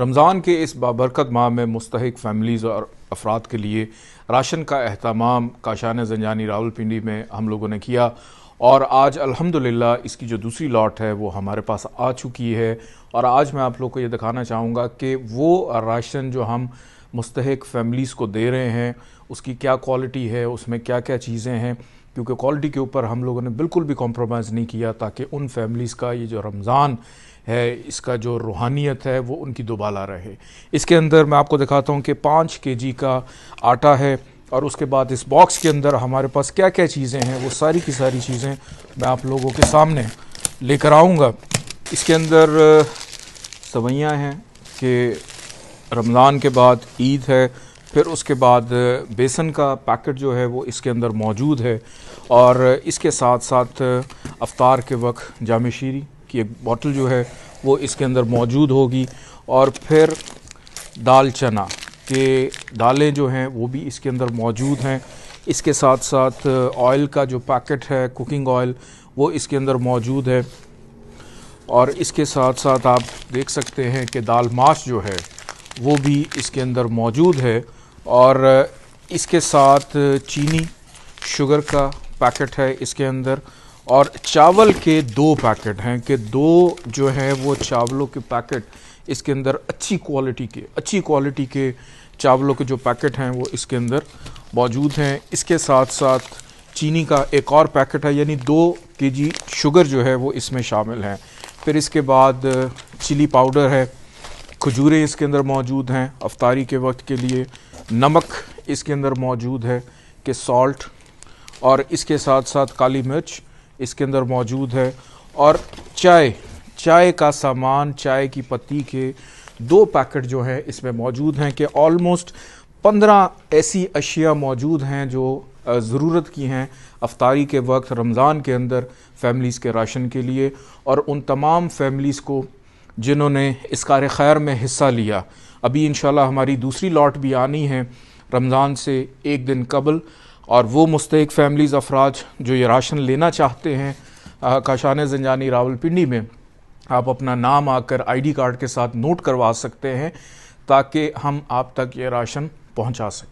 रमज़ान के इस बाबरकत माह में मुस्तक फैमिलीज़ और अफराद के लिए राशन का अहतमाम काशान जंजानी रावलपिंडी में हम लोगों ने किया और आज अल्हम्दुलिल्लाह इसकी जो दूसरी लॉट है वो हमारे पास आ चुकी है और आज मैं आप लोग को ये दिखाना चाहूँगा कि वो राशन जो हम मुस्तक फैमिलीज़ को दे रहे हैं उसकी क्या क्वालिटी है उसमें क्या क्या चीज़ें हैं क्योंकि क्वालिटी के ऊपर हम लोगों ने बिल्कुल भी कॉम्प्रोमाइज़ नहीं किया ताकि उन फैमिलीज़ का ये जो रमज़ान है इसका जो रूहानियत है वो उनकी दोबाला रहे इसके अंदर मैं आपको दिखाता हूँ कि पाँच के जी का आटा है और उसके बाद इस बॉक्स के अंदर हमारे पास क्या क्या चीज़ें हैं वो सारी की सारी चीज़ें मैं आप लोगों के सामने लेकर आऊँगा इसके अंदर सवैयाँ हैं कि रमज़ान के बाद ईद है फिर उसके बाद बेसन का पैकेट जो है वो इसके अंदर मौजूद है और इसके साथ साथ अफ्तार के वक्त जाम शीरी की एक बॉटल जो है वो इसके अंदर मौजूद होगी और फिर दाल चना के दालें जो हैं वो भी इसके अंदर मौजूद हैं इसके साथ साथ ऑयल का जो पैकेट है कुकिंग ऑयल वो इसके अंदर मौजूद है और इसके साथ साथ आप देख सकते हैं कि दाल माश जो है वो भी इसके अंदर मौजूद है और इसके साथ चीनी शुगर का पैकेट है इसके अंदर और चावल के दो पैकेट हैं कि दो जो हैं वो चावलों के पैकेट इसके अंदर अच्छी क्वालिटी के अच्छी क्वालिटी के चावलों के जो पैकेट हैं वो इसके अंदर मौजूद हैं इसके साथ साथ चीनी का एक और पैकेट है यानी दो के जी शुगर जो है वो इसमें शामिल है फिर इसके बाद चिली पाउडर है खजूरें इसके अंदर मौजूद हैं अफतारी के वक्त के लिए नमक इसके अंदर मौजूद है कि सॉल्ट और इसके साथ साथ काली मिर्च इसके अंदर मौजूद है और चाय चाय का सामान चाय की पत्ती के दो पैकेट जो हैं इसमें मौजूद हैं कि ऑलमोस्ट पंद्रह ऐसी अशिया मौजूद हैं जो ज़रूरत की हैं अफ्तारी के वक्त रमज़ान के अंदर फैमिलीज़ के राशन के लिए और उन तमाम फैमिलीज़ को जिन्होंने इस कार खैर में हिस्सा लिया अभी इन हमारी दूसरी लॉट भी आनी है रमज़ान से एक दिन कबल और वो मुस्तक फैमिलीज़ अफराज जो ये राशन लेना चाहते हैं काशान जंजानी रावलपिंडी में आप अपना नाम आकर आईडी कार्ड के साथ नोट करवा सकते हैं ताकि हम आप तक ये राशन पहुंचा सकें